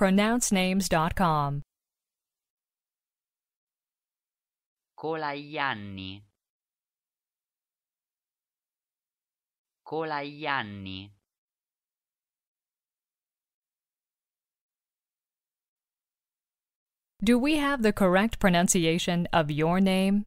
pronouncenames.com. Colaianni Colaianni Do we have the correct pronunciation of your name?